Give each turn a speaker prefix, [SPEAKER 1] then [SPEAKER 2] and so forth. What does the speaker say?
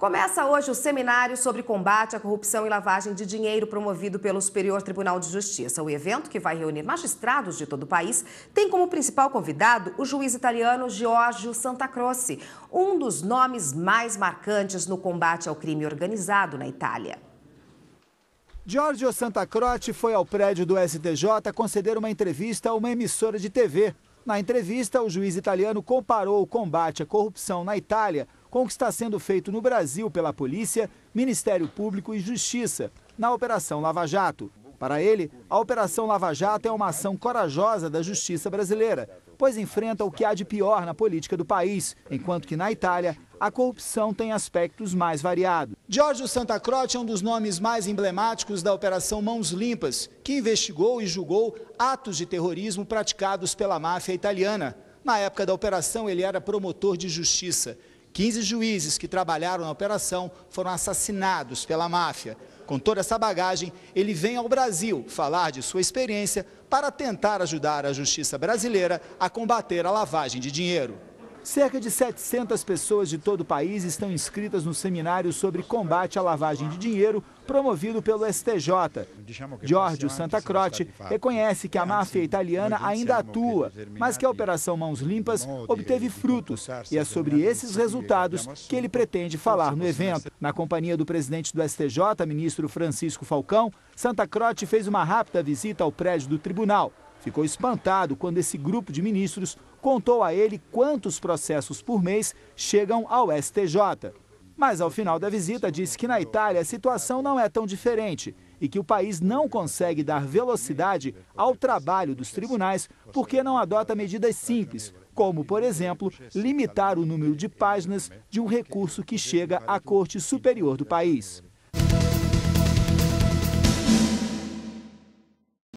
[SPEAKER 1] Começa hoje o seminário sobre combate à corrupção e lavagem de dinheiro promovido pelo Superior Tribunal de Justiça. O evento, que vai reunir magistrados de todo o país, tem como principal convidado o juiz italiano Giorgio Santacroce, um dos nomes mais marcantes no combate ao crime organizado na Itália.
[SPEAKER 2] Giorgio Santacroce foi ao prédio do STJ conceder uma entrevista a uma emissora de TV. Na entrevista, o juiz italiano comparou o combate à corrupção na Itália com o que está sendo feito no Brasil pela Polícia, Ministério Público e Justiça, na Operação Lava Jato. Para ele, a Operação Lava Jato é uma ação corajosa da justiça brasileira, pois enfrenta o que há de pior na política do país, enquanto que na Itália a corrupção tem aspectos mais variados. Giorgio Santa Croce é um dos nomes mais emblemáticos da Operação Mãos Limpas, que investigou e julgou atos de terrorismo praticados pela máfia italiana. Na época da operação, ele era promotor de justiça. 15 juízes que trabalharam na operação foram assassinados pela máfia. Com toda essa bagagem, ele vem ao Brasil falar de sua experiência para tentar ajudar a justiça brasileira a combater a lavagem de dinheiro. Cerca de 700 pessoas de todo o país estão inscritas no seminário sobre combate à lavagem de dinheiro promovido pelo STJ. Giorgio Santa Croce reconhece que a máfia italiana ainda atua, mas que a Operação Mãos Limpas obteve frutos e é sobre esses resultados que ele pretende falar no evento. Na companhia do presidente do STJ, ministro Francisco Falcão, Santa Croce fez uma rápida visita ao prédio do tribunal ficou espantado quando esse grupo de ministros contou a ele quantos processos por mês chegam ao STJ. Mas ao final da visita disse que na Itália a situação não é tão diferente e que o país não consegue dar velocidade ao trabalho dos tribunais porque não adota medidas simples, como, por exemplo, limitar o número de páginas de um recurso que chega à Corte Superior do país.